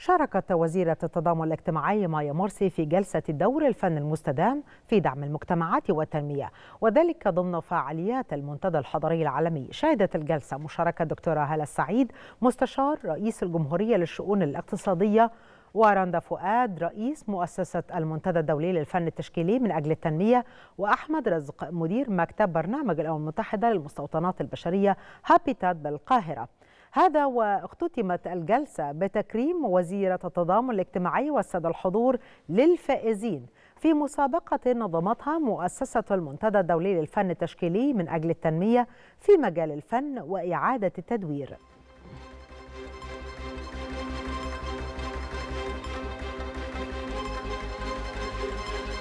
شاركت وزيرة التضامن الاجتماعي مايا مرسي في جلسة دور الفن المستدام في دعم المجتمعات والتنمية وذلك ضمن فعاليات المنتدى الحضري العالمي شهدت الجلسة مشاركة الدكتورة هلا السعيد مستشار رئيس الجمهورية للشؤون الاقتصادية وراندا فؤاد رئيس مؤسسة المنتدى الدولي للفن التشكيلي من أجل التنمية وأحمد رزق مدير مكتب برنامج الأمم المتحدة للمستوطنات البشرية هابيتات بالقاهرة هذا واختتمت الجلسة بتكريم وزيرة التضامن الاجتماعي والسادة الحضور للفائزين في مسابقة نظمتها مؤسسة المنتدى الدولي للفن التشكيلي من أجل التنمية في مجال الفن وإعادة التدوير